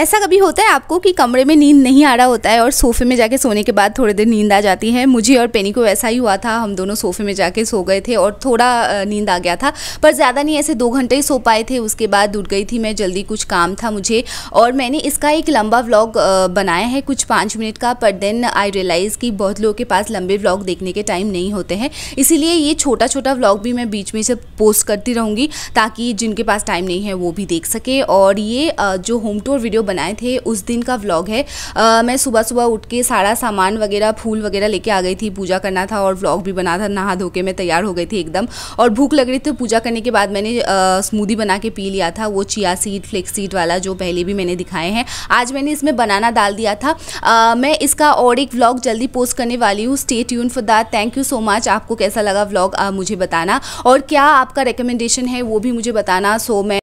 ऐसा कभी होता है आपको कि कमरे में नींद नहीं आ रहा होता है और सोफे में जाके सोने के बाद थोड़ी देर नींद आ जाती है मुझे और पेनी को ऐसा ही हुआ था हम दोनों सोफे में जाके सो गए थे और थोड़ा नींद आ गया था पर ज़्यादा नहीं ऐसे दो घंटे ही सो पाए थे उसके बाद उठ गई थी मैं जल्दी कुछ काम था मुझे और मैंने इसका एक लंबा व्लॉग बनाया है कुछ पाँच मिनट का पर देन आई रियलाइज़ कि बहुत लोगों के पास लंबे व्लॉग देखने के टाइम नहीं होते हैं इसीलिए ये छोटा छोटा व्लॉग भी मैं बीच में से पोस्ट करती रहूँगी ताकि जिनके पास टाइम नहीं है वो भी देख सके और ये जो होम टूर वीडियो बनाए थे उस दिन का व्लॉग है आ, मैं सुबह सुबह उठ के सारा सामान वगैरह फूल वगैरह लेके आ गई थी पूजा करना था और व्लॉग भी बना था नहा धो के मैं तैयार हो गई थी एकदम और भूख लग रही थी पूजा करने के बाद मैंने स्मूदी बना के पी लिया था वो चिया सीड फ्लेक्स सीड वाला जो पहले भी मैंने दिखाए हैं आज मैंने इसमें बनाना डाल दिया था मैं इसका और एक व्लॉग जल्दी पोस्ट करने वाली हूँ stay tune for that thank you so much आपको कैसा लगा व्लॉग मुझे बताना और क्या आपका रिकमेंडेशन है वो भी मुझे बताना सो मैं